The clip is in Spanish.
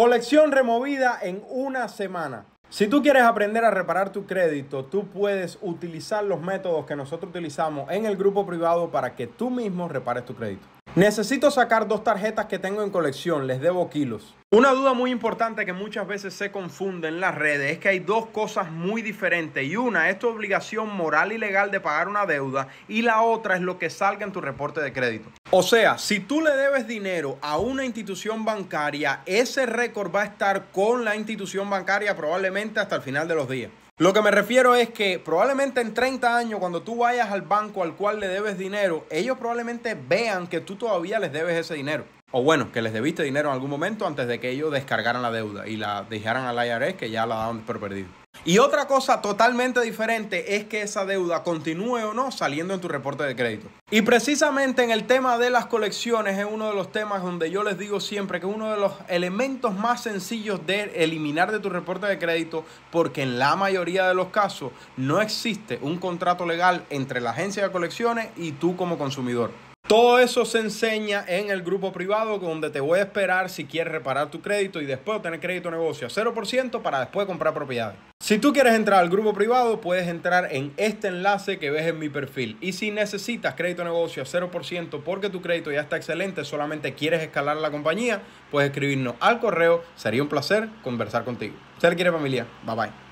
Colección removida en una semana. Si tú quieres aprender a reparar tu crédito, tú puedes utilizar los métodos que nosotros utilizamos en el grupo privado para que tú mismo repares tu crédito. Necesito sacar dos tarjetas que tengo en colección, les debo kilos. Una duda muy importante que muchas veces se confunde en las redes es que hay dos cosas muy diferentes y una es tu obligación moral y legal de pagar una deuda y la otra es lo que salga en tu reporte de crédito. O sea, si tú le dinero a una institución bancaria, ese récord va a estar con la institución bancaria probablemente hasta el final de los días. Lo que me refiero es que probablemente en 30 años, cuando tú vayas al banco al cual le debes dinero, ellos probablemente vean que tú todavía les debes ese dinero. O bueno, que les debiste dinero en algún momento antes de que ellos descargaran la deuda y la dejaran al IRS que ya la daban por perdido. Y otra cosa totalmente diferente es que esa deuda continúe o no saliendo en tu reporte de crédito. Y precisamente en el tema de las colecciones es uno de los temas donde yo les digo siempre que uno de los elementos más sencillos de eliminar de tu reporte de crédito, porque en la mayoría de los casos no existe un contrato legal entre la agencia de colecciones y tú como consumidor. Todo eso se enseña en el grupo privado donde te voy a esperar si quieres reparar tu crédito y después obtener crédito negocio a 0% para después comprar propiedades. Si tú quieres entrar al grupo privado, puedes entrar en este enlace que ves en mi perfil. Y si necesitas crédito negocio a 0% porque tu crédito ya está excelente, solamente quieres escalar la compañía, puedes escribirnos al correo. Sería un placer conversar contigo. Se le quiere familia. Bye bye.